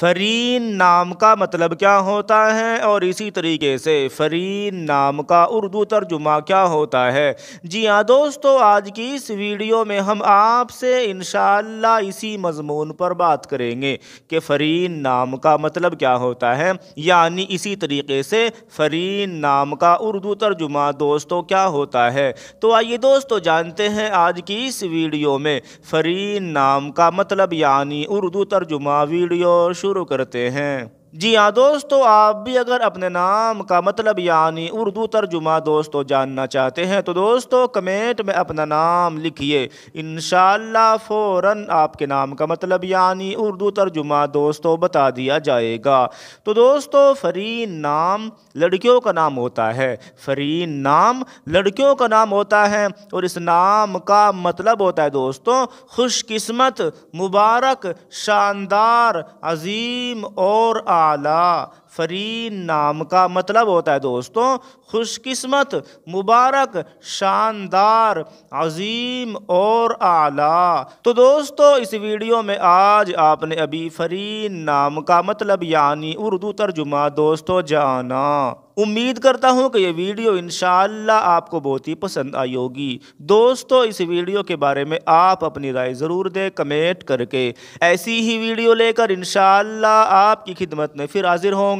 फरीन नाम का मतलब क्या होता है और इसी तरीके से फरीन नाम का उर्दू तर्जुमा क्या होता है जी हाँ दोस्तों आज की इस वीडियो में हम आपसे इन इसी मजमून पर बात करेंगे कि फ़रीन नाम का मतलब क्या होता है यानी इसी तरीके से फ़रीन नाम का उर्दू तर्जुमा दोस्तों क्या होता है तो आइए दोस्तों जानते हैं आज की इस वीडियो में फ़रीन नाम का मतलब यानी उर्दू तर्जुमा वीडियो शुरू शुरू करते हैं जी हाँ दोस्तों आप भी अगर अपने नाम का मतलब यानी उर्दू तर्जुमा दोस्तों जानना चाहते हैं तो दोस्तों कमेंट में अपना नाम लिखिए इन फ़ौर आपके नाम का मतलब यानी उर्दू तर्जुमा दोस्तों बता दिया जाएगा तो दोस्तों फरीन नाम लड़कियों का नाम होता है फरीन नाम लड़कियों का नाम होता है और इस नाम का मतलब होता है दोस्तों खुशकस्मत मुबारक शानदार अजीम और ताला फरी नाम का मतलब होता है दोस्तों खुशकिस्मत मुबारक शानदार अजीम और आला तो दोस्तों इस वीडियो में आज आपने अभी फरीन नाम का मतलब यानी उर्दू तर्जुमा दोस्तों जाना उम्मीद करता हूँ कि ये वीडियो इन आपको बहुत ही पसंद आई होगी दोस्तों इस वीडियो के बारे में आप अपनी राय ज़रूर दें कमेंट करके ऐसी ही वीडियो लेकर इन आपकी खिदमत में फिर हाजिर होंगे